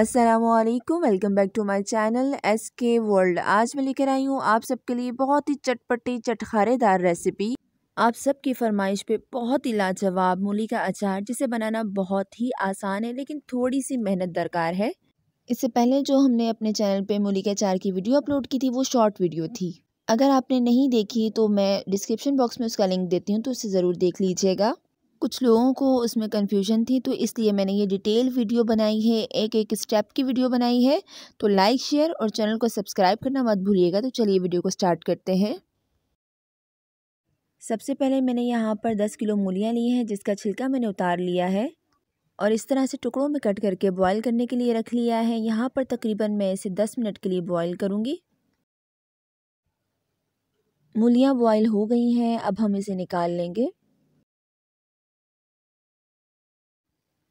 असलकुम welcome back to my channel S K World आज मैं लेकर आई हूँ आप सबके लिए बहुत ही चटपटी चटखारेदार रेसिपी आप सबकी फरमाइश पे बहुत ही लाजवाब मूली का अचार जिसे बनाना बहुत ही आसान है लेकिन थोड़ी सी मेहनत दरकार है इससे पहले जो हमने अपने चैनल पे मूली के अचार की वीडियो अपलोड की थी वो शॉर्ट वीडियो थी अगर आपने नहीं देखी तो मैं डिस्क्रिप्शन बॉक्स में उसका लिंक देती हूँ तो उसे ज़रूर देख लीजिएगा कुछ लोगों को उसमें कन्फ्यूजन थी तो इसलिए मैंने ये डिटेल वीडियो बनाई है एक एक स्टेप की वीडियो बनाई है तो लाइक शेयर और चैनल को सब्सक्राइब करना मत भूलिएगा तो चलिए वीडियो को स्टार्ट करते हैं सबसे पहले मैंने यहाँ पर दस किलो मूलियाँ ली हैं जिसका छिलका मैंने उतार लिया है और इस तरह से टुकड़ों में कट करके बॉयल करने के लिए रख लिया है यहाँ पर तकरीबन मैं इसे दस मिनट के लिए बॉयल करूँगी मूलियाँ बॉयल हो गई हैं अब हम इसे निकाल लेंगे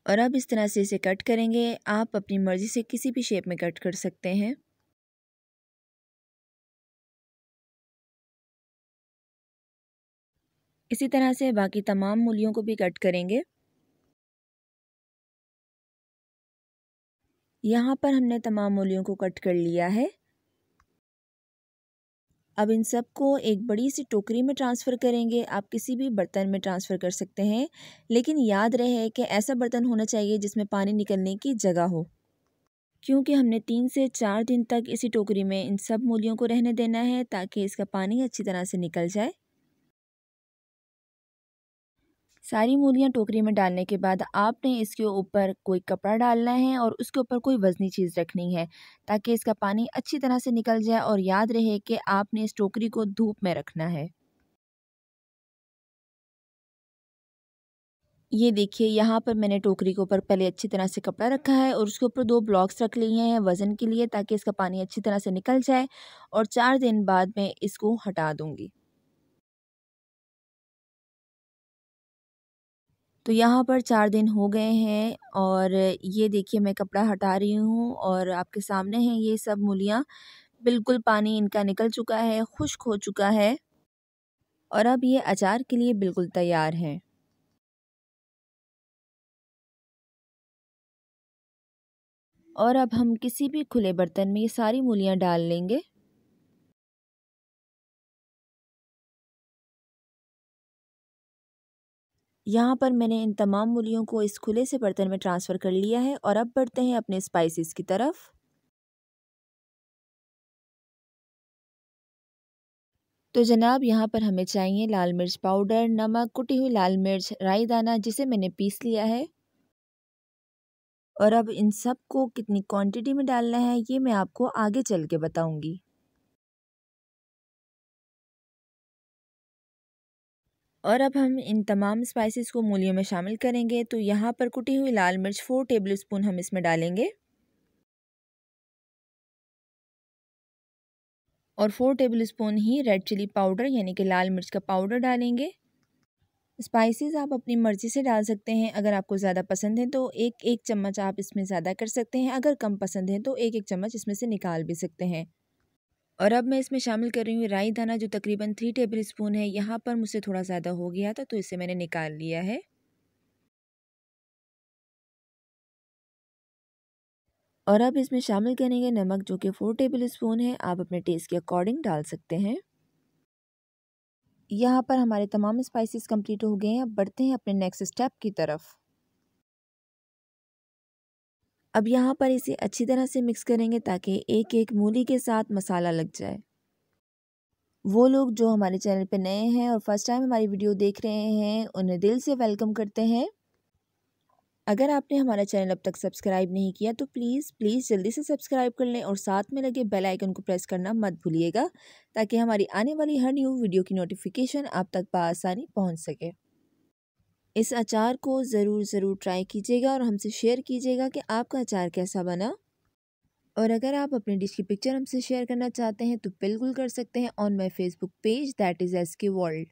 और अब इस तरह से इसे कट करेंगे आप अपनी मर्ज़ी से किसी भी शेप में कट कर सकते हैं इसी तरह से बाकी तमाम मूलियों को भी कट करेंगे यहाँ पर हमने तमाम मूलियों को कट कर लिया है अब इन सब को एक बड़ी सी टोकरी में ट्रांसफ़र करेंगे आप किसी भी बर्तन में ट्रांसफ़र कर सकते हैं लेकिन याद रहे कि ऐसा बर्तन होना चाहिए जिसमें पानी निकलने की जगह हो क्योंकि हमने तीन से चार दिन तक इसी टोकरी में इन सब मूलियों को रहने देना है ताकि इसका पानी अच्छी तरह से निकल जाए सारी मूलियाँ टोकरी में डालने के बाद आपने इसके ऊपर कोई कपड़ा डालना है और उसके ऊपर कोई वज़नी चीज़ रखनी है ताकि इसका पानी अच्छी तरह से निकल जाए और याद रहे कि आपने इस टोकरी को धूप में रखना है ये देखिए यहाँ पर मैंने टोकरी के ऊपर पहले अच्छी तरह से कपड़ा रखा है और उसके ऊपर दो ब्लॉक्स रख लिए हैं वज़न के लिए ताकि इसका पानी अच्छी तरह से निकल जाए और चार दिन बाद मैं इसको हटा दूँगी तो यहाँ पर चार दिन हो गए हैं और ये देखिए मैं कपड़ा हटा रही हूँ और आपके सामने हैं ये सब मूलियाँ बिल्कुल पानी इनका निकल चुका है खुश्क हो चुका है और अब ये अचार के लिए बिल्कुल तैयार हैं और अब हम किसी भी खुले बर्तन में ये सारी मूलियाँ डाल लेंगे यहाँ पर मैंने इन तमाम मूलियों को इस खुले से बर्तन में ट्रांसफ़र कर लिया है और अब बढ़ते हैं अपने स्पाइसेस की तरफ तो जनाब यहाँ पर हमें चाहिए लाल मिर्च पाउडर नमक कुटी हुई लाल मिर्च राई दाना जिसे मैंने पीस लिया है और अब इन सब को कितनी क्वांटिटी में डालना है ये मैं आपको आगे चल के बताऊँगी और अब हम इन तमाम स्पाइसेस को मूलियों में शामिल करेंगे तो यहाँ पर कुटी हुई लाल मिर्च फ़ोर टेबल स्पून हम इसमें डालेंगे और फ़ोर टेबल स्पून ही रेड चिली पाउडर यानी कि लाल मिर्च का पाउडर डालेंगे स्पाइसेस आप अपनी मर्ज़ी से डाल सकते हैं अगर आपको ज़्यादा पसंद है तो एक एक चम्मच आप इसमें ज़्यादा कर सकते हैं अगर कम पसंद है तो एक एक चम्मच इसमें से निकाल भी सकते हैं और अब मैं इसमें शामिल कर रही हूँ राई दाना जो तकरीबन थ्री टेबल स्पून है यहाँ पर मुझसे थोड़ा ज़्यादा हो गया था तो इसे मैंने निकाल लिया है और अब इसमें शामिल करेंगे नमक जो कि फ़ोर टेबल स्पून है आप अपने टेस्ट के अकॉर्डिंग डाल सकते हैं यहाँ पर हमारे तमाम स्पाइसेस कंप्लीट हो गए हैं अब बढ़ते हैं अपने नेक्स्ट स्टेप की तरफ अब यहाँ पर इसे अच्छी तरह से मिक्स करेंगे ताकि एक एक मूली के साथ मसाला लग जाए वो लोग जो हमारे चैनल पर नए हैं और फर्स्ट टाइम हमारी वीडियो देख रहे हैं उन्हें दिल से वेलकम करते हैं अगर आपने हमारा चैनल अब तक सब्सक्राइब नहीं किया तो प्लीज़ प्लीज़ जल्दी से सब्सक्राइब कर लें और साथ में लगे बेल आइकन को प्रेस करना मत भूलिएगा ताकि हमारी आने वाली हर न्यू वीडियो की नोटिफिकेशन आप तक बसानी पहुंच सके इस अचार को ज़रूर ज़रूर ट्राई कीजिएगा और हमसे शेयर कीजिएगा कि आपका अचार कैसा बना और अगर आप अपने डिश की पिक्चर हमसे शेयर करना चाहते हैं तो बिल्कुल कर सकते हैं on my Facebook page that is S K World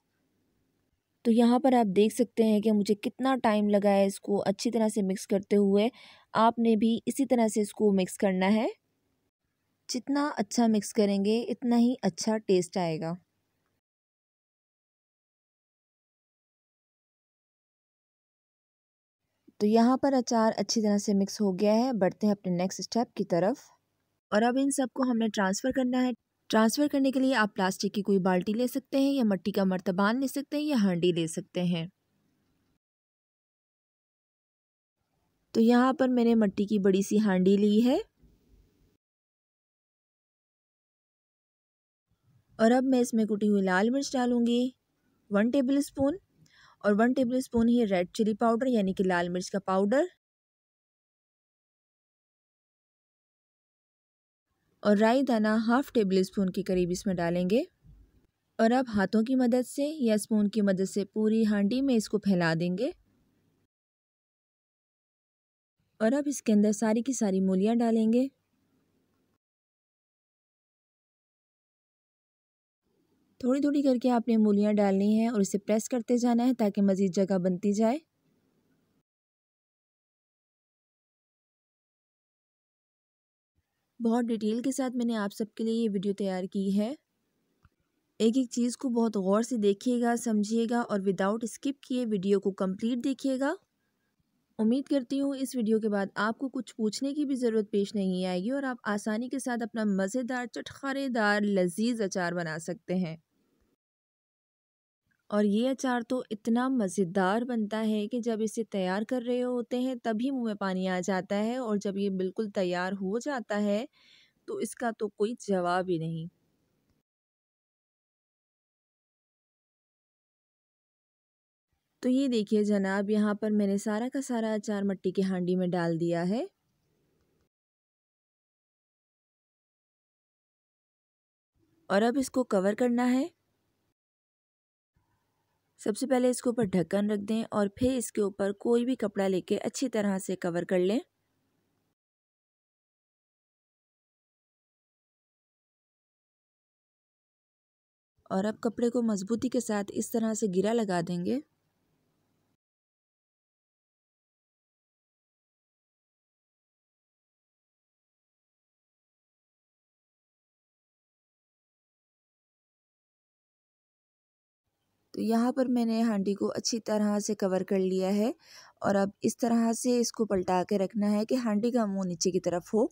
तो यहाँ पर आप देख सकते हैं कि मुझे कितना टाइम लगा है इसको अच्छी तरह से मिक्स करते हुए आपने भी इसी तरह से इसको मिक्स करना है जितना अच्छा मिक्स करेंगे इतना ही अच्छा टेस्ट आएगा तो यहाँ पर अचार अच्छी तरह से मिक्स हो गया है बढ़ते हैं अपने नेक्स्ट स्टेप की तरफ और अब इन सबको हमने ट्रांसफ़र करना है ट्रांसफ़र करने के लिए आप प्लास्टिक की कोई बाल्टी ले सकते हैं या मट्टी का मर्तबान ले सकते हैं या हांडी ले सकते हैं तो यहाँ पर मैंने मट्टी की बड़ी सी हांडी ली है और अब मैं इसमें कुटी हुई लाल मिर्च डालूंगी वन टेबल स्पून और वन टेबल स्पून ही रेड चिली पाउडर यानी कि लाल मिर्च का पाउडर और राई दाना हाफ टेबल स्पून के करीब इसमें डालेंगे और अब हाथों की मदद से या स्पून की मदद से पूरी हांडी में इसको फैला देंगे और अब इसके अंदर सारी की सारी मूलियाँ डालेंगे थोड़ी थोड़ी करके आपने मूलियाँ डालनी हैं और इसे प्रेस करते जाना है ताकि मज़ीद जगह बनती जाए बहुत डिटेल के साथ मैंने आप सबके लिए ये वीडियो तैयार की है एक एक चीज़ को बहुत गौर से देखिएगा समझिएगा और विदाउट स्किप किए वीडियो को कंप्लीट देखिएगा उम्मीद करती हूँ इस वीडियो के बाद आपको कुछ पूछने की भी ज़रूरत पेश नहीं आएगी और आप आसानी के साथ अपना मज़ेदार चटखारेदार लजीज अचार बना सकते हैं और ये अचार तो इतना मज़ेदार बनता है कि जब इसे तैयार कर रहे होते हैं तभी मुंह में पानी आ जाता है और जब ये बिल्कुल तैयार हो जाता है तो इसका तो कोई जवाब ही नहीं तो ये देखिए जनाब यहाँ पर मैंने सारा का सारा अचार मट्टी की हांडी में डाल दिया है और अब इसको कवर करना है सबसे पहले इसके ऊपर ढक्कन रख दें और फिर इसके ऊपर कोई भी कपड़ा लेके अच्छी तरह से कवर कर लें और अब कपड़े को मज़बूती के साथ इस तरह से गिरा लगा देंगे तो यहाँ पर मैंने हांडी को अच्छी तरह से कवर कर लिया है और अब इस तरह से इसको पलटा के रखना है कि हांडी का मुंह नीचे की तरफ हो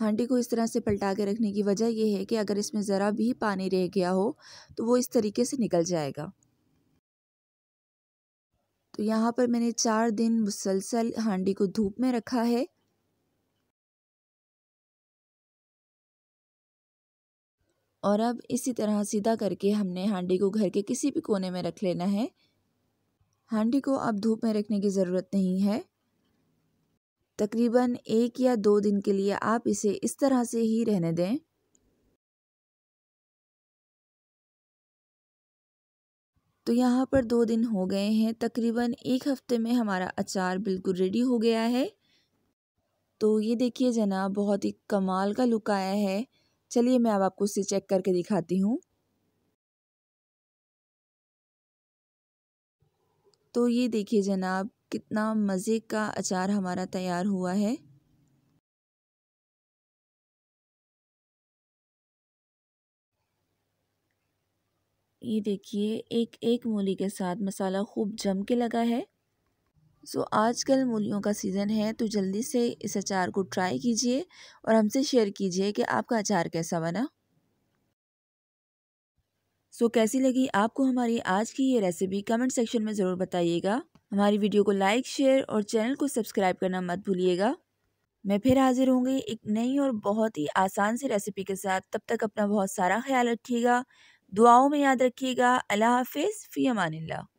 हांडी को इस तरह से पलटा के रखने की वजह यह है कि अगर इसमें ज़रा भी पानी रह गया हो तो वो इस तरीके से निकल जाएगा तो यहाँ पर मैंने चार दिन मुसलसल हांडी को धूप में रखा है और अब इसी तरह सीधा करके हमने हांडी को घर के किसी भी कोने में रख लेना है हांडी को अब धूप में रखने की ज़रूरत नहीं है तकरीबन एक या दो दिन के लिए आप इसे इस तरह से ही रहने दें तो यहाँ पर दो दिन हो गए हैं तकरीबन एक हफ्ते में हमारा अचार बिल्कुल रेडी हो गया है तो ये देखिए जनाब बहुत ही कमाल का लुक आया है चलिए मैं अब आपको इसे चेक करके दिखाती हूँ तो ये देखिए जनाब कितना मज़े का अचार हमारा तैयार हुआ है ये देखिए एक एक मूली के साथ मसाला खूब जम के लगा है सो so, आजकल मूलियों का सीज़न है तो जल्दी से इस अचार को ट्राई कीजिए और हमसे शेयर कीजिए कि आपका अचार कैसा बना सो so, कैसी लगी आपको हमारी आज की ये रेसिपी कमेंट सेक्शन में ज़रूर बताइएगा हमारी वीडियो को लाइक शेयर और चैनल को सब्सक्राइब करना मत भूलिएगा मैं फिर हाजिर होंगी एक नई और बहुत ही आसान सी रेसिपी के साथ तब तक अपना बहुत सारा ख्याल रखिएगा दुआओं में याद रखिएगा अल्लाह हाफिज़ फ़ी अमान